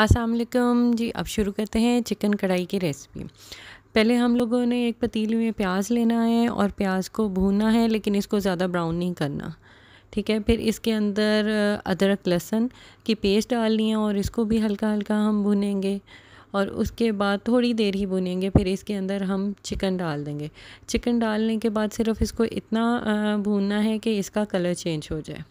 असलकम जी अब शुरू करते हैं चिकन कढ़ाई की रेसिपी पहले हम लोगों ने एक पतीली में प्याज लेना है और प्याज को भूनना है लेकिन इसको ज़्यादा ब्राउन नहीं करना ठीक है फिर इसके अंदर अदरक लहसुन की पेस्ट डालनी है और इसको भी हल्का हल्का हम भुनेंगे और उसके बाद थोड़ी देर ही भुनेंगे फिर इसके अंदर हम चिकन डाल देंगे चिकन डालने के बाद सिर्फ इसको इतना भूनना है कि इसका कलर चेंज हो जाए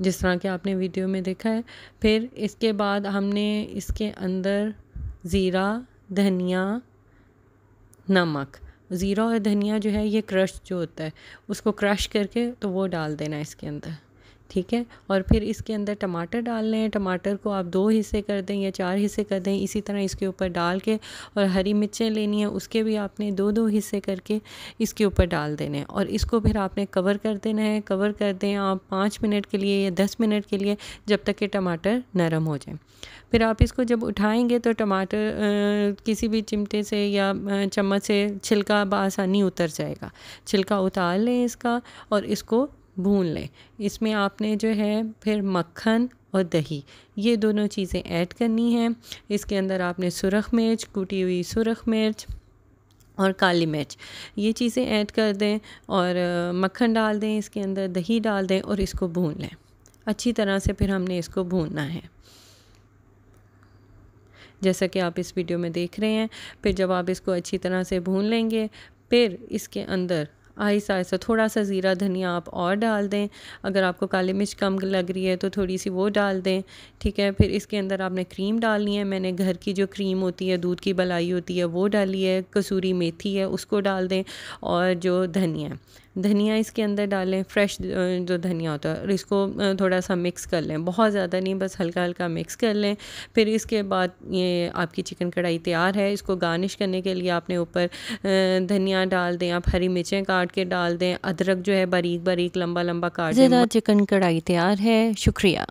जिस तरह के आपने वीडियो में देखा है फिर इसके बाद हमने इसके अंदर ज़ीरा धनिया नमक ज़ीरा और धनिया जो है ये क्रश जो होता है उसको क्रश करके तो वो डाल देना है इसके अंदर ठीक है और फिर इसके अंदर टमाटर डालने हैं टमाटर को आप दो हिस्से कर दें या चार हिस्से कर दें इसी तरह इसके ऊपर डाल के और हरी मिर्चें लेनी है उसके भी आपने दो दो हिस्से करके इसके ऊपर डाल देने हैं और इसको फिर आपने कवर कर देना है कवर कर दें आप पाँच मिनट के लिए या दस मिनट के लिए जब तक कि टमाटर नरम हो जाए फिर आप इसको जब उठाएँगे तो टमाटर किसी भी चिमटे से या चम्मच से छिलका बसानी उतर जाएगा छिलका उतार लें इसका और इसको भून लें इसमें आपने जो है फिर मक्खन और दही ये दोनों चीज़ें ऐड करनी हैं इसके अंदर आपने सुरख मिर्च कूटी हुई सुरख मिर्च और काली मिर्च ये चीज़ें ऐड कर दें और मक्खन डाल दें इसके अंदर दही डाल दें और इसको भून लें अच्छी तरह से फिर हमने इसको भूनना है जैसा कि आप इस वीडियो में देख रहे हैं फिर जब आप इसको अच्छी तरह से भून लेंगे फिर इसके अंदर आहिस्ता आहिस्ता थोड़ा सा ज़ीरा धनिया आप और डाल दें अगर आपको काली मिर्च कम लग रही है तो थोड़ी सी वो डाल दें ठीक है फिर इसके अंदर आपने क्रीम डालनी है मैंने घर की जो क्रीम होती है दूध की बलाई होती है वो डाली है कसूरी मेथी है उसको डाल दें और जो धनिया है धनिया इसके अंदर डालें फ्रेश जो धनिया होता है और इसको थोड़ा सा मिक्स कर लें बहुत ज़्यादा नहीं बस हल्का हल्का मिक्स कर लें फिर इसके बाद ये आपकी चिकन कढ़ाई तैयार है इसको गार्निश करने के लिए आपने ऊपर धनिया डाल दें आप हरी मिर्चें काट के डाल दें अदरक जो है बारीक बारीक लंबा लंबा काट दें चिकन कढ़ाई तैयार है शुक्रिया